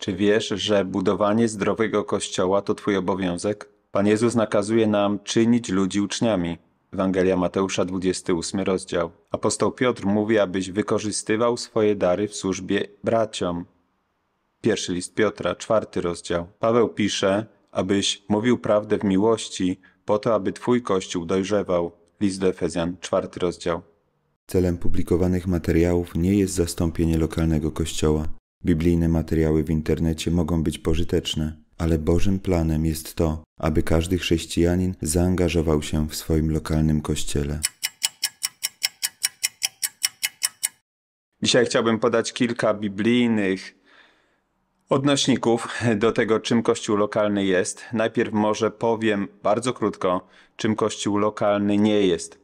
Czy wiesz, że budowanie zdrowego kościoła to Twój obowiązek? Pan Jezus nakazuje nam czynić ludzi uczniami. Ewangelia Mateusza, 28 rozdział. Apostoł Piotr mówi, abyś wykorzystywał swoje dary w służbie braciom. Pierwszy list Piotra, czwarty rozdział. Paweł pisze, abyś mówił prawdę w miłości, po to, aby Twój Kościół dojrzewał. List do Efezjan, czwarty rozdział. Celem publikowanych materiałów nie jest zastąpienie lokalnego kościoła. Biblijne materiały w internecie mogą być pożyteczne, ale Bożym planem jest to, aby każdy chrześcijanin zaangażował się w swoim lokalnym kościele. Dzisiaj chciałbym podać kilka biblijnych odnośników do tego, czym Kościół lokalny jest. Najpierw może powiem bardzo krótko, czym Kościół lokalny nie jest.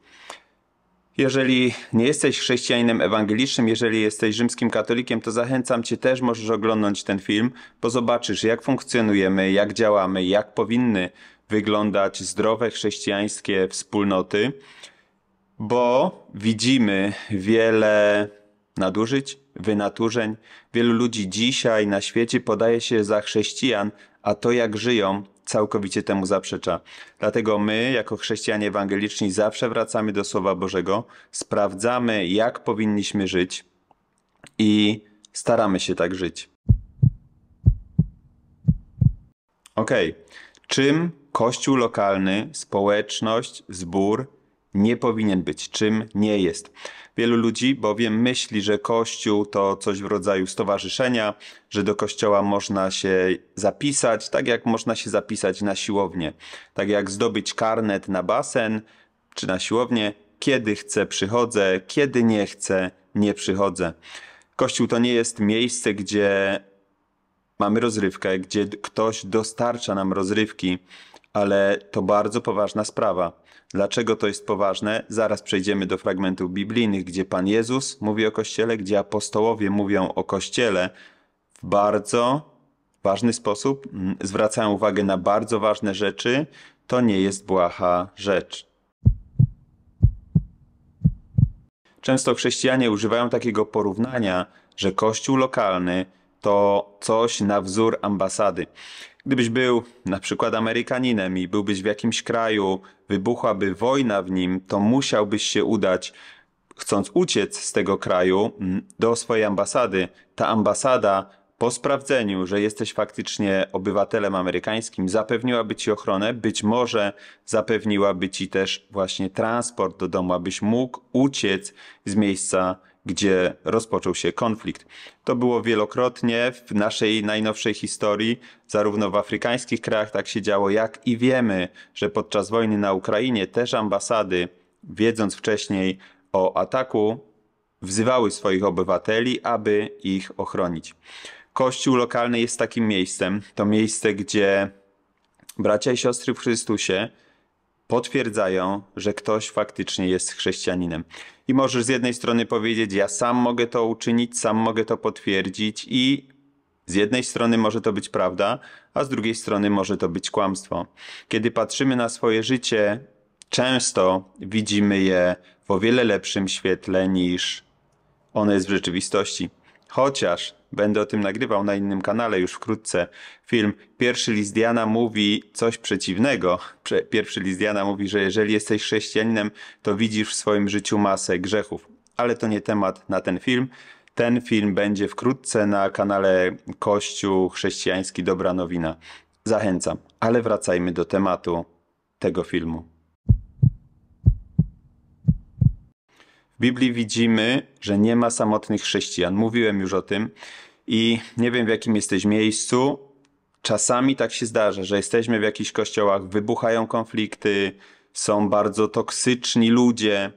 Jeżeli nie jesteś chrześcijaninem ewangelicznym, jeżeli jesteś rzymskim katolikiem, to zachęcam cię też, możesz oglądnąć ten film, bo zobaczysz, jak funkcjonujemy, jak działamy, jak powinny wyglądać zdrowe chrześcijańskie wspólnoty, bo widzimy wiele nadużyć, wynaturzeń. Wielu ludzi dzisiaj na świecie podaje się za chrześcijan, a to jak żyją całkowicie temu zaprzecza. Dlatego my, jako chrześcijanie ewangeliczni, zawsze wracamy do Słowa Bożego, sprawdzamy, jak powinniśmy żyć i staramy się tak żyć. Ok, czym kościół lokalny, społeczność, zbór nie powinien być, czym nie jest? Wielu ludzi bowiem myśli, że Kościół to coś w rodzaju stowarzyszenia, że do Kościoła można się zapisać, tak jak można się zapisać na siłownię, tak jak zdobyć karnet na basen czy na siłownię. Kiedy chcę, przychodzę, kiedy nie chcę, nie przychodzę. Kościół to nie jest miejsce, gdzie mamy rozrywkę, gdzie ktoś dostarcza nam rozrywki, ale to bardzo poważna sprawa. Dlaczego to jest poważne? Zaraz przejdziemy do fragmentów biblijnych, gdzie Pan Jezus mówi o Kościele, gdzie apostołowie mówią o Kościele w bardzo ważny sposób, mm, zwracają uwagę na bardzo ważne rzeczy. To nie jest błaha rzecz. Często chrześcijanie używają takiego porównania, że kościół lokalny to coś na wzór ambasady. Gdybyś był na przykład Amerykaninem i byłbyś w jakimś kraju, wybuchłaby wojna w nim, to musiałbyś się udać, chcąc uciec z tego kraju, mm, do swojej ambasady. Ta ambasada po sprawdzeniu, że jesteś faktycznie obywatelem amerykańskim, zapewniłaby ci ochronę, być może zapewniłaby ci też właśnie transport do domu, abyś mógł uciec z miejsca gdzie rozpoczął się konflikt. To było wielokrotnie w naszej najnowszej historii, zarówno w afrykańskich krajach tak się działo, jak i wiemy, że podczas wojny na Ukrainie też ambasady, wiedząc wcześniej o ataku, wzywały swoich obywateli, aby ich ochronić. Kościół lokalny jest takim miejscem, to miejsce, gdzie bracia i siostry w Chrystusie potwierdzają, że ktoś faktycznie jest chrześcijaninem. I możesz z jednej strony powiedzieć, ja sam mogę to uczynić, sam mogę to potwierdzić, i z jednej strony może to być prawda, a z drugiej strony może to być kłamstwo. Kiedy patrzymy na swoje życie, często widzimy je w o wiele lepszym świetle niż one jest w rzeczywistości. Chociaż Będę o tym nagrywał na innym kanale już wkrótce. Film Pierwszy list Jana mówi coś przeciwnego. Pierwszy list Jana mówi, że jeżeli jesteś chrześcijaninem, to widzisz w swoim życiu masę grzechów. Ale to nie temat na ten film. Ten film będzie wkrótce na kanale Kościół Chrześcijański Dobra Nowina. Zachęcam, ale wracajmy do tematu tego filmu. W Biblii widzimy, że nie ma samotnych chrześcijan. Mówiłem już o tym, i nie wiem w jakim jesteś miejscu. Czasami tak się zdarza, że jesteśmy w jakichś kościołach, wybuchają konflikty, są bardzo toksyczni ludzie.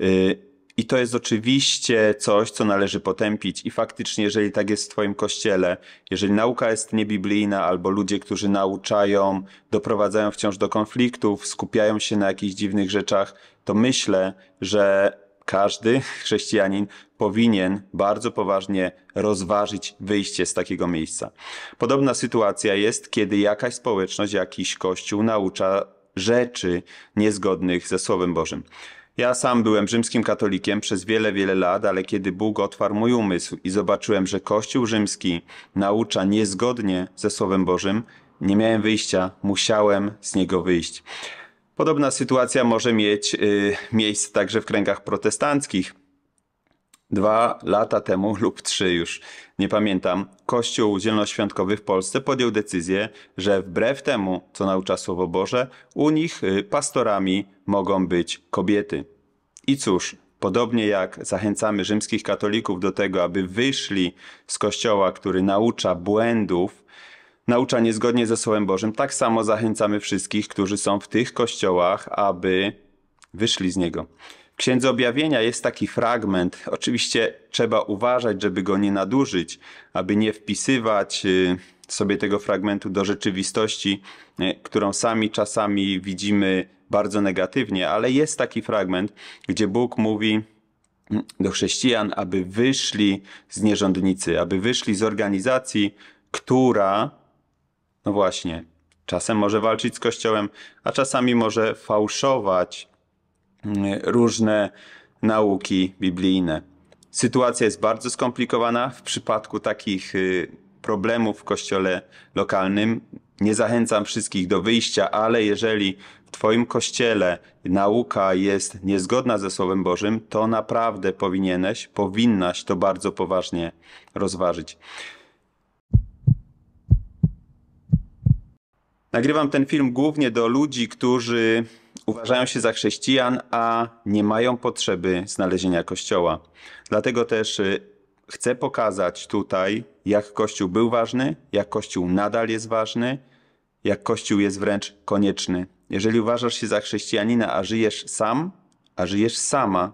Y, I to jest oczywiście coś, co należy potępić. I faktycznie, jeżeli tak jest w Twoim kościele, jeżeli nauka jest niebiblijna, albo ludzie, którzy nauczają, doprowadzają wciąż do konfliktów, skupiają się na jakichś dziwnych rzeczach, to myślę, że każdy chrześcijanin powinien bardzo poważnie rozważyć wyjście z takiego miejsca. Podobna sytuacja jest, kiedy jakaś społeczność, jakiś kościół naucza rzeczy niezgodnych ze Słowem Bożym. Ja sam byłem rzymskim katolikiem przez wiele, wiele lat, ale kiedy Bóg otwarł mój umysł i zobaczyłem, że Kościół rzymski naucza niezgodnie ze Słowem Bożym, nie miałem wyjścia, musiałem z niego wyjść. Podobna sytuacja może mieć y, miejsce także w kręgach protestanckich. Dwa lata temu lub trzy już, nie pamiętam, Kościół Zielonoświątkowy w Polsce podjął decyzję, że wbrew temu, co naucza Słowo Boże, u nich y, pastorami mogą być kobiety. I cóż, Podobnie jak zachęcamy rzymskich katolików do tego, aby wyszli z kościoła, który naucza błędów, nauczanie zgodnie ze Słowem Bożym. Tak samo zachęcamy wszystkich, którzy są w tych kościołach, aby wyszli z niego. W Księdze Objawienia jest taki fragment. Oczywiście trzeba uważać, żeby go nie nadużyć, aby nie wpisywać y, sobie tego fragmentu do rzeczywistości, y, którą sami czasami widzimy bardzo negatywnie, ale jest taki fragment, gdzie Bóg mówi mm, do chrześcijan, aby wyszli z nierządnicy, aby wyszli z organizacji, która no właśnie, czasem może walczyć z Kościołem, a czasami może fałszować mm, różne nauki biblijne. Sytuacja jest bardzo skomplikowana. W przypadku takich y, problemów w kościole lokalnym nie zachęcam wszystkich do wyjścia, ale jeżeli w Twoim kościele nauka jest niezgodna ze Słowem Bożym, to naprawdę powinieneś, powinnaś to bardzo poważnie rozważyć. Nagrywam ten film głównie do ludzi, którzy uważają się za chrześcijan, a nie mają potrzeby znalezienia kościoła. Dlatego też y, chcę pokazać tutaj, jak Kościół był ważny, jak Kościół nadal jest ważny, jak Kościół jest wręcz konieczny. Jeżeli uważasz się za chrześcijanina, a żyjesz sam, a żyjesz sama,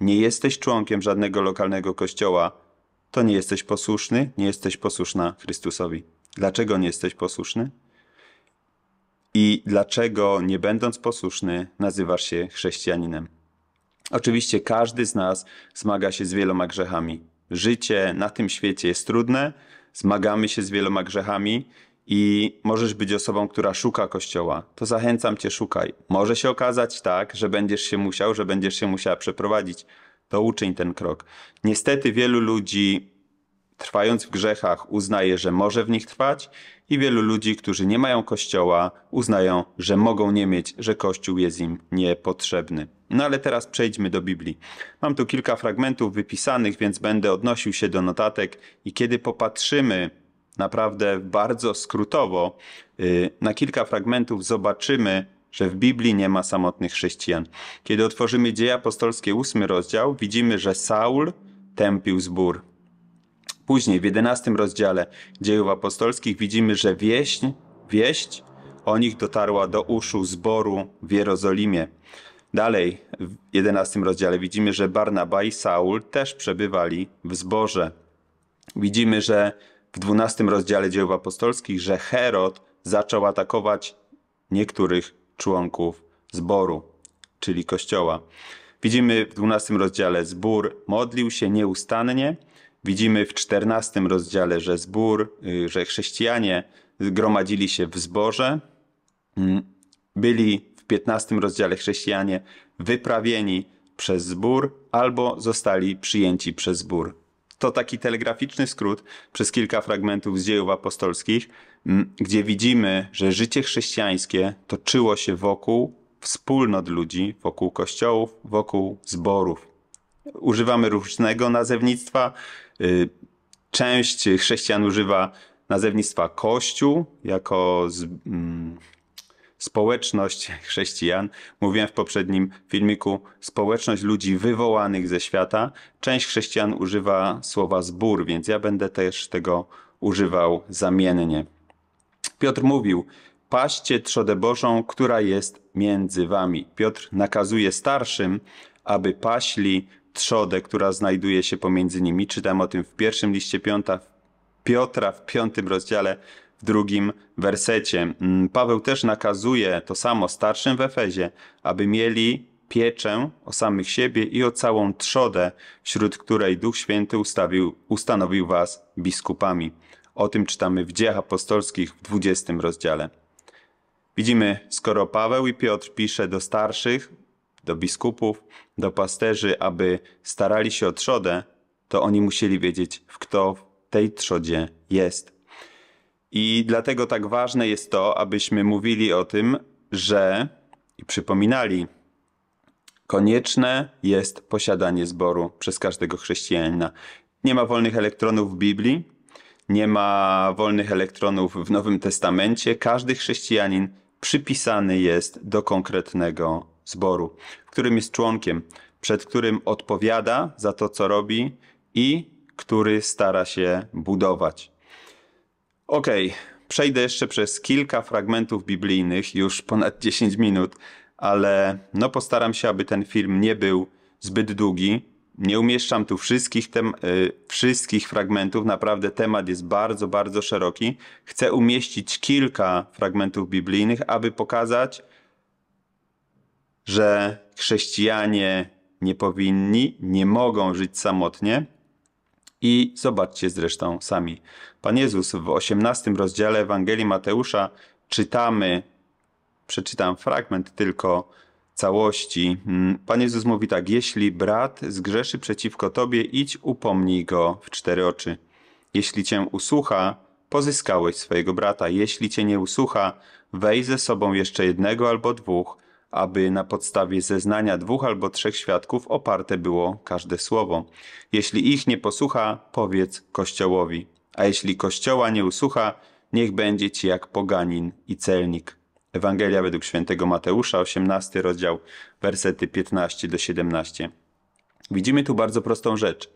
nie jesteś członkiem żadnego lokalnego kościoła, to nie jesteś posłuszny, nie jesteś posłuszna Chrystusowi. Dlaczego nie jesteś posłuszny? i dlaczego, nie będąc posłuszny, nazywasz się chrześcijaninem. Oczywiście każdy z nas zmaga się z wieloma grzechami. Życie na tym świecie jest trudne, zmagamy się z wieloma grzechami i możesz być osobą, która szuka kościoła. To zachęcam cię, szukaj. Może się okazać tak, że będziesz się musiał, że będziesz się musiała przeprowadzić. To uczyń ten krok. Niestety wielu ludzi trwając w grzechach uznaje, że może w nich trwać i wielu ludzi, którzy nie mają kościoła, uznają, że mogą nie mieć, że kościół jest im niepotrzebny. No ale teraz przejdźmy do Biblii. Mam tu kilka fragmentów wypisanych, więc będę odnosił się do notatek i kiedy popatrzymy naprawdę bardzo skrótowo y, na kilka fragmentów zobaczymy, że w Biblii nie ma samotnych chrześcijan. Kiedy otworzymy Dzieje Apostolskie, ósmy rozdział, widzimy, że Saul tępił zbór. Później w jedenastym rozdziale dziejów apostolskich widzimy, że wieść, wieść o nich dotarła do uszu zboru w Jerozolimie. Dalej w jedenastym rozdziale widzimy, że Barnaba i Saul też przebywali w zborze. Widzimy, że w dwunastym rozdziale dziejów apostolskich, że Herod zaczął atakować niektórych członków zboru, czyli kościoła. Widzimy w 12 rozdziale zbór modlił się nieustannie Widzimy w XIV rozdziale, że zbór, y, że chrześcijanie gromadzili się w zborze, mm, byli w XV rozdziale chrześcijanie wyprawieni przez zbór albo zostali przyjęci przez zbór. To taki telegraficzny skrót przez kilka fragmentów z dziejów apostolskich, mm, gdzie widzimy, że życie chrześcijańskie toczyło się wokół wspólnot ludzi, wokół kościołów, wokół zborów. Używamy różnego nazewnictwa. Y, część chrześcijan używa nazewnictwa Kościół jako z, mm, społeczność chrześcijan. Mówiłem w poprzednim filmiku społeczność ludzi wywołanych ze świata. Część chrześcijan używa słowa zbór, więc ja będę też tego używał zamiennie. Piotr mówił: Paście trzodę Bożą, która jest między wami. Piotr nakazuje starszym, aby paśli trzodę, która znajduje się pomiędzy nimi. Czytam o tym w pierwszym liście Piąta, Piotra w piątym rozdziale, w drugim wersecie. Mm, Paweł też nakazuje to samo starszym w Efezie, aby mieli pieczę o samych siebie i o całą trzodę, wśród której Duch Święty ustawił, ustanowił was biskupami. O tym czytamy w Dziejach Apostolskich w 20 rozdziale. Widzimy, skoro Paweł i Piotr pisze do starszych, do biskupów, do pasterzy, aby starali się o trzodę, to oni musieli wiedzieć, w kto w tej trzodzie jest. I dlatego tak ważne jest to, abyśmy mówili o tym, że i przypominali, konieczne jest posiadanie zboru przez każdego chrześcijanina. Nie ma wolnych elektronów w Biblii, nie ma wolnych elektronów w Nowym Testamencie. Każdy chrześcijanin przypisany jest do konkretnego zboru, w którym jest członkiem, przed którym odpowiada za to, co robi i który stara się budować. Ok, przejdę jeszcze przez kilka fragmentów biblijnych, już ponad 10 minut, ale no postaram się, aby ten film nie był zbyt długi. Nie umieszczam tu wszystkich, tem, y, wszystkich fragmentów, naprawdę temat jest bardzo, bardzo szeroki. Chcę umieścić kilka fragmentów biblijnych, aby pokazać, że chrześcijanie nie powinni, nie mogą żyć samotnie. I zobaczcie zresztą sami. Pan Jezus w 18 rozdziale Ewangelii Mateusza czytamy, przeczytam fragment tylko całości. Mm, Pan Jezus mówi tak: Jeśli brat zgrzeszy przeciwko tobie, idź upomnij go w cztery oczy. Jeśli cię usłucha, pozyskałeś swojego brata. Jeśli cię nie usłucha, weź ze sobą jeszcze jednego albo dwóch, aby na podstawie zeznania dwóch albo trzech świadków oparte było każde słowo. Jeśli ich nie posłucha, powiedz Kościołowi, a jeśli Kościoła nie usłucha, niech będzie ci jak poganin i celnik. Ewangelia według świętego Mateusza, 18 rozdział, wersety 15 do 17. Widzimy tu bardzo prostą rzecz.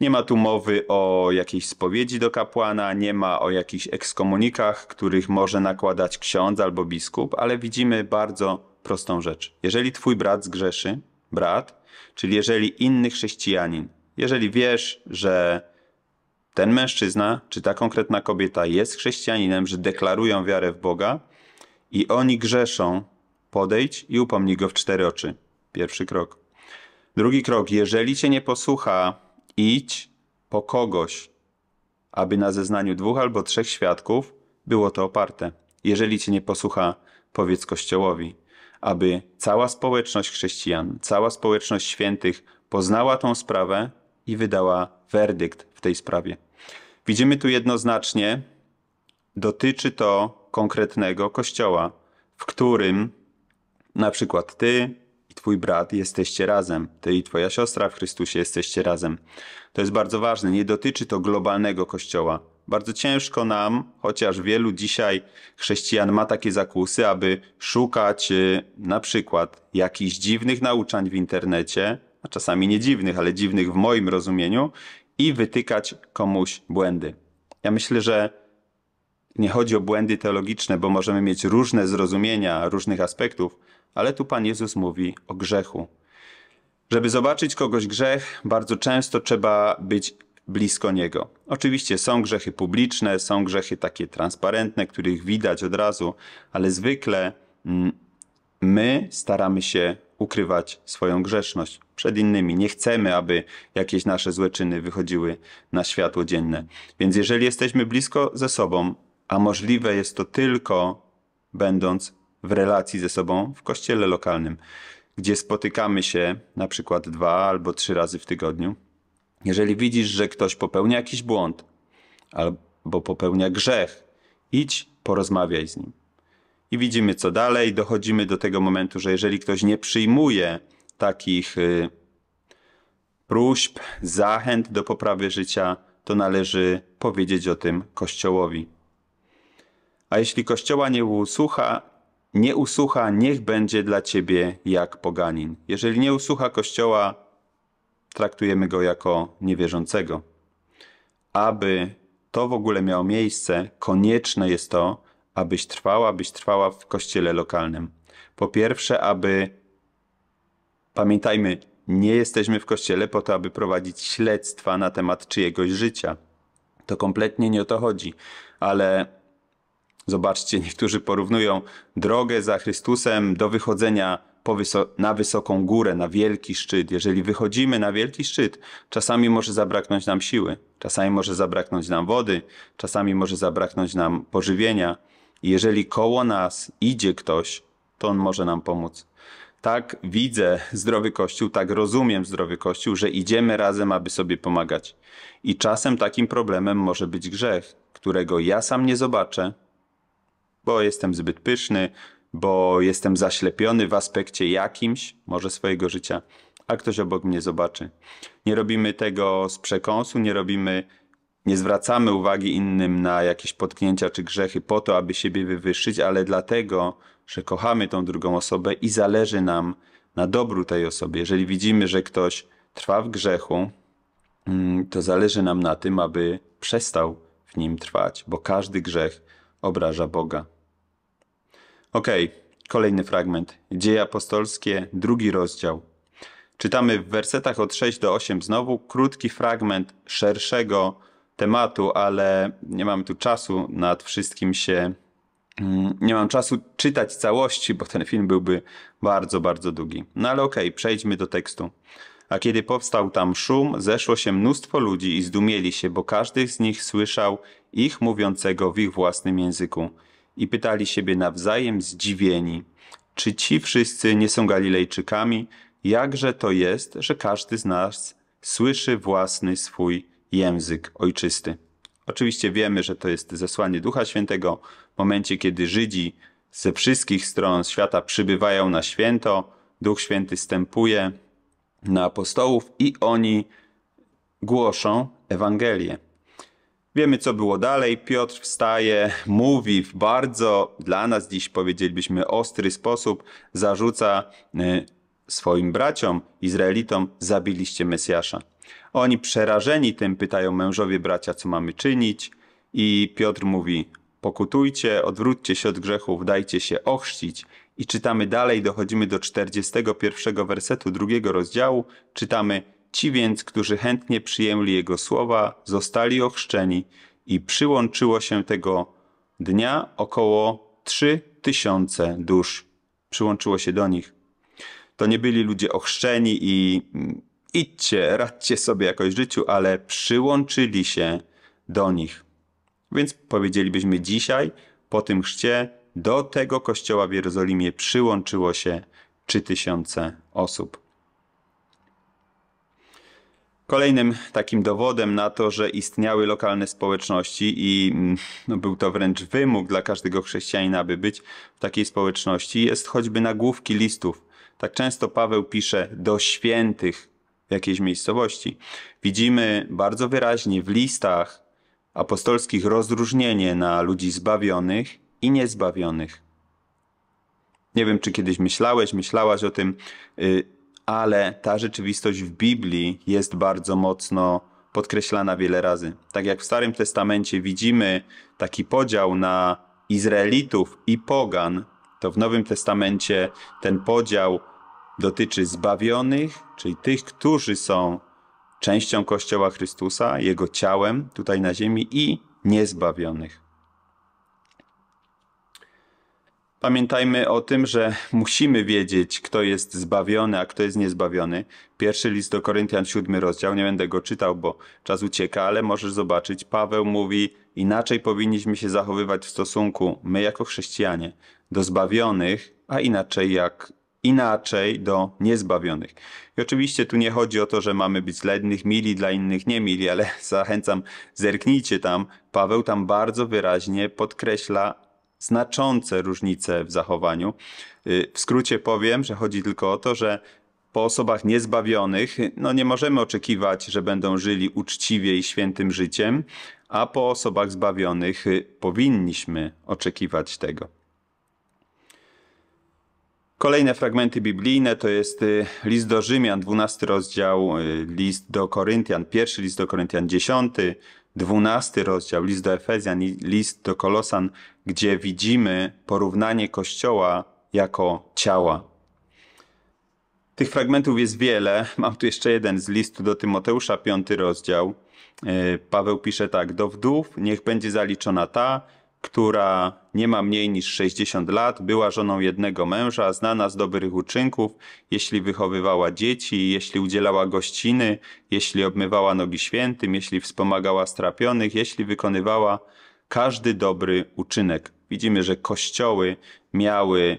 Nie ma tu mowy o jakiejś spowiedzi do kapłana, nie ma o jakichś ekskomunikach, których może nakładać ksiądz albo biskup, ale widzimy bardzo prostą rzecz. Jeżeli twój brat zgrzeszy, brat, czyli jeżeli inny chrześcijanin, jeżeli wiesz, że ten mężczyzna czy ta konkretna kobieta jest chrześcijaninem, że deklarują wiarę w Boga i oni grzeszą, podejdź i upomnij go w cztery oczy. Pierwszy krok. Drugi krok, jeżeli cię nie posłucha, idź po kogoś, aby na zeznaniu dwóch albo trzech świadków było to oparte. Jeżeli cię nie posłucha, powiedz Kościołowi aby cała społeczność chrześcijan, cała społeczność świętych poznała tą sprawę i wydała werdykt w tej sprawie. Widzimy tu jednoznacznie, dotyczy to konkretnego kościoła, w którym na przykład ty i twój brat jesteście razem, ty i twoja siostra w Chrystusie jesteście razem. To jest bardzo ważne, nie dotyczy to globalnego kościoła bardzo ciężko nam, chociaż wielu dzisiaj chrześcijan ma takie zakusy, aby szukać y, na przykład jakichś dziwnych nauczań w internecie, a no, czasami nie dziwnych, ale dziwnych w moim rozumieniu, i wytykać komuś błędy. Ja myślę, że nie chodzi o błędy teologiczne, bo możemy mieć różne zrozumienia różnych aspektów, ale tu Pan Jezus mówi o grzechu. Żeby zobaczyć kogoś grzech, bardzo często trzeba być blisko Niego. Oczywiście są grzechy publiczne, są grzechy takie transparentne, których widać od razu, ale zwykle mm, my staramy się ukrywać swoją grzeszność przed innymi. Nie chcemy, aby jakieś nasze złe czyny wychodziły na światło dzienne. Więc jeżeli jesteśmy blisko ze sobą, a możliwe jest to tylko będąc w relacji ze sobą w kościele lokalnym, gdzie spotykamy się na przykład dwa albo trzy razy w tygodniu, jeżeli widzisz, że ktoś popełnia jakiś błąd albo popełnia grzech, idź, porozmawiaj z nim. I widzimy co dalej, dochodzimy do tego momentu, że jeżeli ktoś nie przyjmuje takich y, próśb, zachęt do poprawy życia, to należy powiedzieć o tym Kościołowi. A jeśli Kościoła nie usłucha, nie usłucha, niech będzie dla ciebie jak poganin. Jeżeli nie usłucha Kościoła, traktujemy go jako niewierzącego. Aby to w ogóle miało miejsce, konieczne jest to, abyś trwała, abyś trwała w kościele lokalnym. Po pierwsze, aby pamiętajmy, nie jesteśmy w kościele po to, aby prowadzić śledztwa na temat czyjegoś życia. To kompletnie nie o to chodzi, ale zobaczcie, niektórzy porównują drogę za Chrystusem do wychodzenia wyso na wysoką górę, na wielki szczyt. Jeżeli wychodzimy na wielki szczyt, czasami może zabraknąć nam siły, czasami może zabraknąć nam wody, czasami może zabraknąć nam pożywienia. I jeżeli koło nas idzie ktoś, to on może nam pomóc. Tak widzę zdrowy Kościół, tak rozumiem zdrowy Kościół, że idziemy razem, aby sobie pomagać. I czasem takim problemem może być grzech, którego ja sam nie zobaczę, bo jestem zbyt pyszny, bo jestem zaślepiony w aspekcie jakimś, może swojego życia, a ktoś obok mnie zobaczy. Nie robimy tego z przekąsu, nie robimy, nie zwracamy uwagi innym na jakieś potknięcia czy grzechy po to, aby siebie wywyższyć, ale dlatego, że kochamy tą drugą osobę i zależy nam na dobru tej osoby. Jeżeli widzimy, że ktoś trwa w grzechu, mm, to zależy nam na tym, aby przestał w nim trwać, bo każdy grzech obraża Boga. Okej, okay, kolejny fragment. Dzieje apostolskie, drugi rozdział. Czytamy w wersetach od 6 do 8 znowu krótki fragment szerszego tematu, ale nie mam tu czasu nad wszystkim się. Mm, nie mam czasu czytać całości, bo ten film byłby bardzo, bardzo długi. No ale okej, okay, przejdźmy do tekstu. A kiedy powstał tam szum, zeszło się mnóstwo ludzi i zdumieli się, bo każdy z nich słyszał ich mówiącego w ich własnym języku i pytali siebie nawzajem zdziwieni, czy ci wszyscy nie są Galilejczykami? Jakże to jest, że każdy z nas słyszy własny swój język ojczysty? Oczywiście wiemy, że to jest zesłanie Ducha Świętego. W momencie, kiedy Żydzi ze wszystkich stron świata przybywają na święto, Duch Święty stępuje na apostołów i oni głoszą Ewangelię. Wiemy, co było dalej. Piotr wstaje, mówi w bardzo, dla nas dziś powiedzielibyśmy, ostry sposób, zarzuca e, swoim braciom, Izraelitom, zabiliście Mesjasza. Oni przerażeni tym pytają mężowie bracia, co mamy czynić. I Piotr mówi, pokutujcie, odwróćcie się od grzechów, dajcie się ochrzcić. I czytamy dalej, dochodzimy do 41 wersetu drugiego rozdziału, czytamy, Ci więc, którzy chętnie przyjęli Jego słowa, zostali ochrzczeni i przyłączyło się tego dnia około trzy tysiące dusz. Przyłączyło się do nich. To nie byli ludzie ochrzczeni i mm, idźcie, radźcie sobie jakoś życiu, ale przyłączyli się do nich. Więc powiedzielibyśmy dzisiaj, po tym chrzcie, do tego kościoła w Jerozolimie przyłączyło się 3000 osób. Kolejnym takim dowodem na to, że istniały lokalne społeczności i mm, no, był to wręcz wymóg dla każdego chrześcijanina, by być w takiej społeczności, jest choćby nagłówki listów. Tak często Paweł pisze do świętych w jakiejś miejscowości. Widzimy bardzo wyraźnie w listach apostolskich rozróżnienie na ludzi zbawionych i niezbawionych. Nie wiem, czy kiedyś myślałeś, myślałaś o tym, y, ale ta rzeczywistość w Biblii jest bardzo mocno podkreślana wiele razy. Tak jak w Starym Testamencie widzimy taki podział na Izraelitów i Pogan, to w Nowym Testamencie ten podział dotyczy zbawionych, czyli tych, którzy są częścią Kościoła Chrystusa, Jego ciałem tutaj na ziemi i niezbawionych. Pamiętajmy o tym, że musimy wiedzieć, kto jest zbawiony, a kto jest niezbawiony. Pierwszy list do Koryntian, siódmy rozdział, nie będę go czytał, bo czas ucieka, ale możesz zobaczyć. Paweł mówi, inaczej powinniśmy się zachowywać w stosunku, my jako chrześcijanie, do zbawionych, a inaczej jak inaczej do niezbawionych. I oczywiście tu nie chodzi o to, że mamy być dla jednych mili, dla innych nie mili, ale zachęcam, zerknijcie tam. Paweł tam bardzo wyraźnie podkreśla znaczące różnice w zachowaniu. Y, w skrócie powiem, że chodzi tylko o to, że po osobach niezbawionych y, no nie możemy oczekiwać, że będą żyli uczciwie i świętym życiem, a po osobach zbawionych y, powinniśmy oczekiwać tego. Kolejne fragmenty biblijne to jest list do Rzymian, 12 rozdział, list do Koryntian, pierwszy list do Koryntian, 10, 12 rozdział, list do Efezjan i list do Kolosan, gdzie widzimy porównanie Kościoła jako ciała. Tych fragmentów jest wiele. Mam tu jeszcze jeden z listu do Tymoteusza, piąty rozdział. E, Paweł pisze tak: Do wdów niech będzie zaliczona ta, która nie ma mniej niż 60 lat, była żoną jednego męża, znana z dobrych uczynków, jeśli wychowywała dzieci, jeśli udzielała gościny, jeśli obmywała nogi świętym, jeśli wspomagała strapionych, jeśli wykonywała każdy dobry uczynek. Widzimy, że kościoły miały.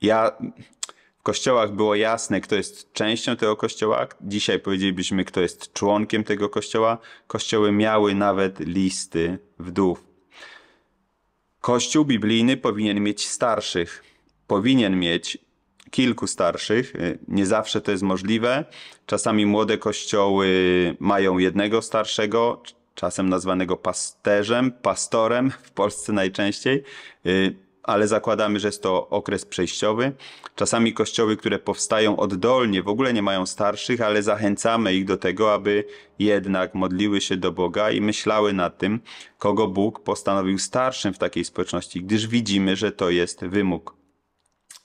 Ja, w kościołach było jasne, kto jest częścią tego kościoła. Dzisiaj powiedzielibyśmy, kto jest członkiem tego kościoła. Kościoły miały nawet listy wdów. Kościół biblijny powinien mieć starszych. Powinien mieć kilku starszych. Y, nie zawsze to jest możliwe. Czasami młode kościoły mają jednego starszego, czasem nazwanego pasterzem, pastorem w Polsce najczęściej. Y, ale zakładamy, że jest to okres przejściowy. Czasami kościoły, które powstają oddolnie, w ogóle nie mają starszych, ale zachęcamy ich do tego, aby jednak modliły się do Boga i myślały nad tym, kogo Bóg postanowił starszym w takiej społeczności, gdyż widzimy, że to jest wymóg.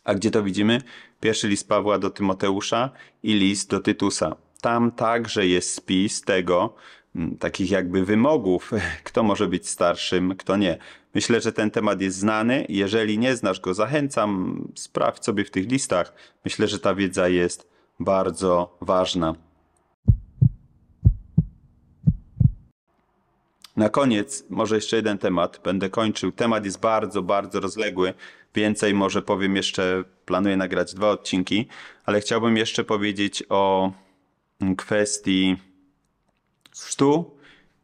A gdzie to widzimy? Pierwszy list Pawła do Tymoteusza i list do Tytusa. Tam także jest spis tego, takich jakby wymogów, kto może być starszym, kto nie. Myślę, że ten temat jest znany. Jeżeli nie znasz go, zachęcam, sprawdź sobie w tych listach. Myślę, że ta wiedza jest bardzo ważna. Na koniec, może jeszcze jeden temat, będę kończył. Temat jest bardzo, bardzo rozległy. Więcej może powiem jeszcze, planuję nagrać dwa odcinki, ale chciałbym jeszcze powiedzieć o kwestii chrztu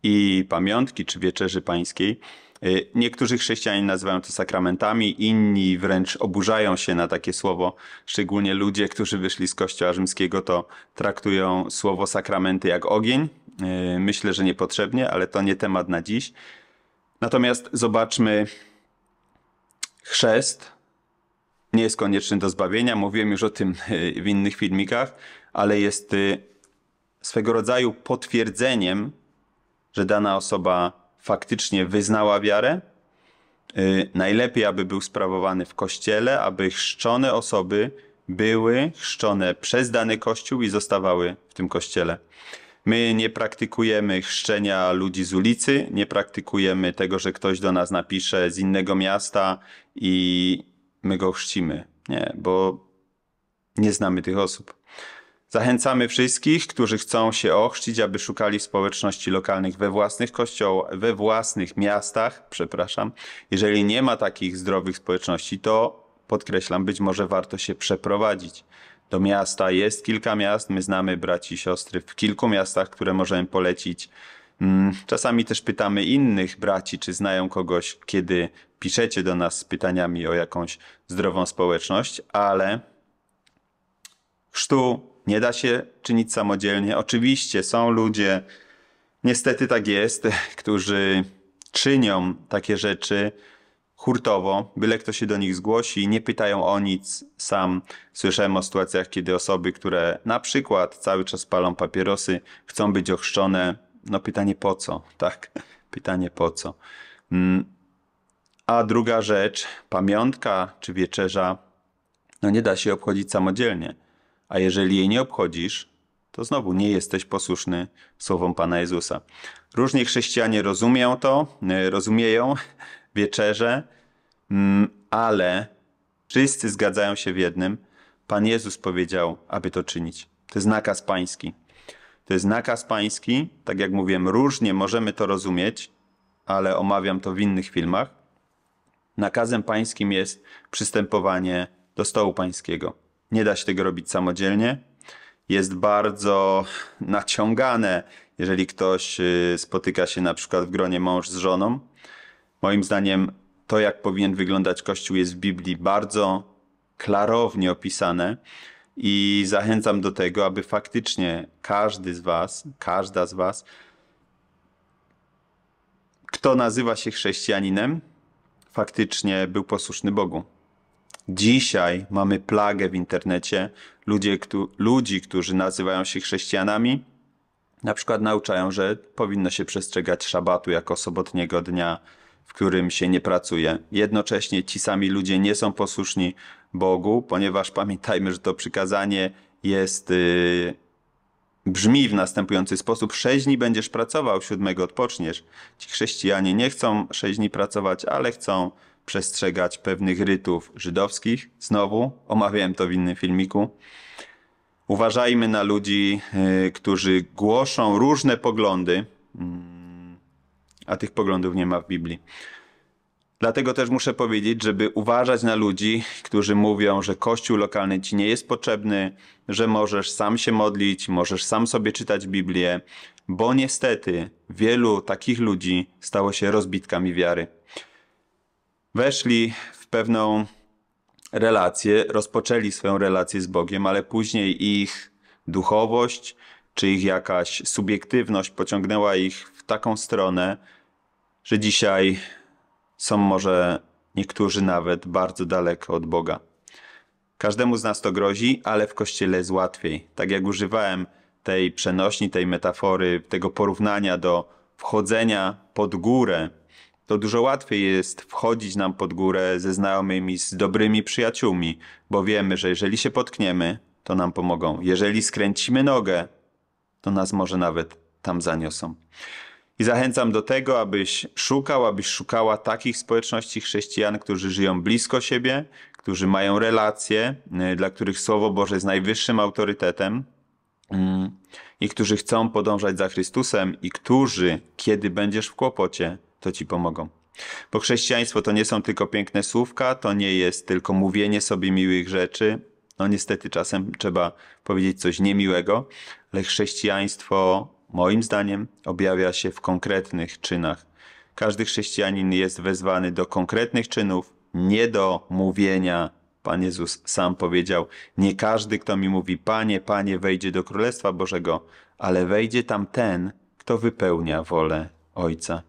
i pamiątki czy wieczerzy pańskiej. E, niektórzy chrześcijanie nazywają to sakramentami, inni wręcz oburzają się na takie słowo. Szczególnie ludzie, którzy wyszli z Kościoła Rzymskiego, to traktują słowo sakramenty jak ogień. E, myślę, że niepotrzebnie, ale to nie temat na dziś. Natomiast zobaczmy, chrzest nie jest konieczny do zbawienia. Mówiłem już o tym e, w innych filmikach, ale jest swego rodzaju potwierdzeniem, że dana osoba faktycznie wyznała wiarę. Y, najlepiej, aby był sprawowany w kościele, aby chrzczone osoby były chrzczone przez dany kościół i zostawały w tym kościele. My nie praktykujemy chrzczenia ludzi z ulicy, nie praktykujemy tego, że ktoś do nas napisze z innego miasta i my go chrzcimy. Nie, bo nie znamy tych osób. Zachęcamy wszystkich, którzy chcą się ochrzcić, aby szukali społeczności lokalnych we własnych kościołach, we własnych miastach, przepraszam. Jeżeli nie ma takich zdrowych społeczności, to podkreślam, być może warto się przeprowadzić do miasta. Jest kilka miast, my znamy braci i siostry w kilku miastach, które możemy polecić. Mm, czasami też pytamy innych braci, czy znają kogoś, kiedy piszecie do nas z pytaniami o jakąś zdrową społeczność, ale chrztu nie da się czynić samodzielnie. Oczywiście są ludzie, niestety tak jest, którzy czynią takie rzeczy hurtowo, byle kto się do nich zgłosi, nie pytają o nic. Sam słyszałem o sytuacjach, kiedy osoby, które na przykład cały czas palą papierosy, chcą być ochrzczone. No pytanie po co, tak? Pytanie po co. Mm. A druga rzecz, pamiątka czy wieczerza, no nie da się obchodzić samodzielnie. A jeżeli jej nie obchodzisz, to znowu nie jesteś posłuszny słowom Pana Jezusa. Różni chrześcijanie y, rozumieją to, rozumieją wieczerze, mm, ale wszyscy zgadzają się w jednym. Pan Jezus powiedział, aby to czynić. To jest nakaz pański. To jest nakaz pański, tak jak mówiłem, różnie możemy to rozumieć, ale omawiam to w innych filmach. Nakazem pańskim jest przystępowanie do stołu pańskiego. Nie da się tego robić samodzielnie. Jest bardzo naciągane, jeżeli ktoś y, spotyka się na przykład w gronie mąż z żoną. Moim zdaniem to, jak powinien wyglądać Kościół, jest w Biblii bardzo klarownie opisane. I zachęcam do tego, aby faktycznie każdy z Was, każda z Was, kto nazywa się chrześcijaninem, faktycznie był posłuszny Bogu. Dzisiaj mamy plagę w internecie ludzie, ludzi, którzy nazywają się chrześcijanami, na przykład nauczają, że powinno się przestrzegać szabatu jako sobotniego dnia, w którym się nie pracuje. Jednocześnie ci sami ludzie nie są posłuszni Bogu, ponieważ pamiętajmy, że to przykazanie jest. Yy, brzmi w następujący sposób: sześć dni będziesz pracował, siódmego odpoczniesz. Ci chrześcijanie nie chcą sześć dni pracować, ale chcą przestrzegać pewnych rytów żydowskich. Znowu, omawiałem to w innym filmiku. Uważajmy na ludzi, y, którzy głoszą różne poglądy, mm, a tych poglądów nie ma w Biblii. Dlatego też muszę powiedzieć, żeby uważać na ludzi, którzy mówią, że kościół lokalny ci nie jest potrzebny, że możesz sam się modlić, możesz sam sobie czytać Biblię, bo niestety wielu takich ludzi stało się rozbitkami wiary weszli w pewną relację, rozpoczęli swoją relację z Bogiem, ale później ich duchowość czy ich jakaś subiektywność pociągnęła ich w taką stronę, że dzisiaj są może niektórzy nawet bardzo daleko od Boga. Każdemu z nas to grozi, ale w kościele jest łatwiej. Tak jak używałem tej przenośni, tej metafory, tego porównania do wchodzenia pod górę to dużo łatwiej jest wchodzić nam pod górę ze znajomymi, z dobrymi przyjaciółmi, bo wiemy, że jeżeli się potkniemy, to nam pomogą. Jeżeli skręcimy nogę, to nas może nawet tam zaniosą. I zachęcam do tego, abyś szukał, abyś szukała takich społeczności chrześcijan, którzy żyją blisko siebie, którzy mają relacje, y, dla których Słowo Boże jest najwyższym autorytetem mm, i którzy chcą podążać za Chrystusem i którzy, kiedy będziesz w kłopocie, to ci pomogą. Bo chrześcijaństwo to nie są tylko piękne słówka, to nie jest tylko mówienie sobie miłych rzeczy. No niestety czasem trzeba powiedzieć coś niemiłego, ale chrześcijaństwo moim zdaniem objawia się w konkretnych czynach. Każdy chrześcijanin jest wezwany do konkretnych czynów, nie do mówienia. Pan Jezus sam powiedział: Nie każdy, kto mi mówi, Panie, Panie, wejdzie do Królestwa Bożego, ale wejdzie tam ten, kto wypełnia wolę Ojca.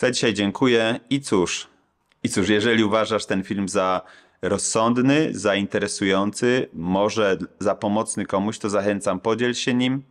Za dzisiaj dziękuję i cóż, i cóż, jeżeli uważasz ten film za rozsądny, za interesujący, może za pomocny komuś, to zachęcam, podziel się nim.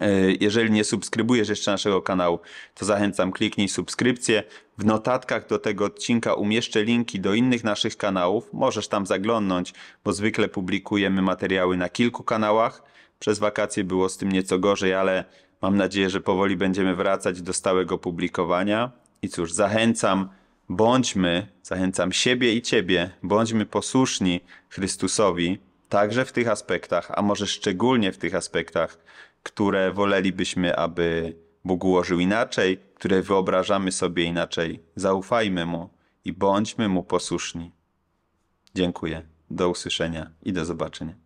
E, jeżeli nie subskrybujesz jeszcze naszego kanału, to zachęcam, kliknij subskrypcję. W notatkach do tego odcinka umieszczę linki do innych naszych kanałów. Możesz tam zaglądnąć, bo zwykle publikujemy materiały na kilku kanałach. Przez wakacje było z tym nieco gorzej, ale Mam nadzieję, że powoli będziemy wracać do stałego publikowania. I cóż, zachęcam, bądźmy, zachęcam siebie i Ciebie, bądźmy posłuszni Chrystusowi, także w tych aspektach, a może szczególnie w tych aspektach, które wolelibyśmy, aby Bóg ułożył inaczej, które wyobrażamy sobie inaczej. Zaufajmy Mu i bądźmy Mu posłuszni. Dziękuję. Do usłyszenia i do zobaczenia.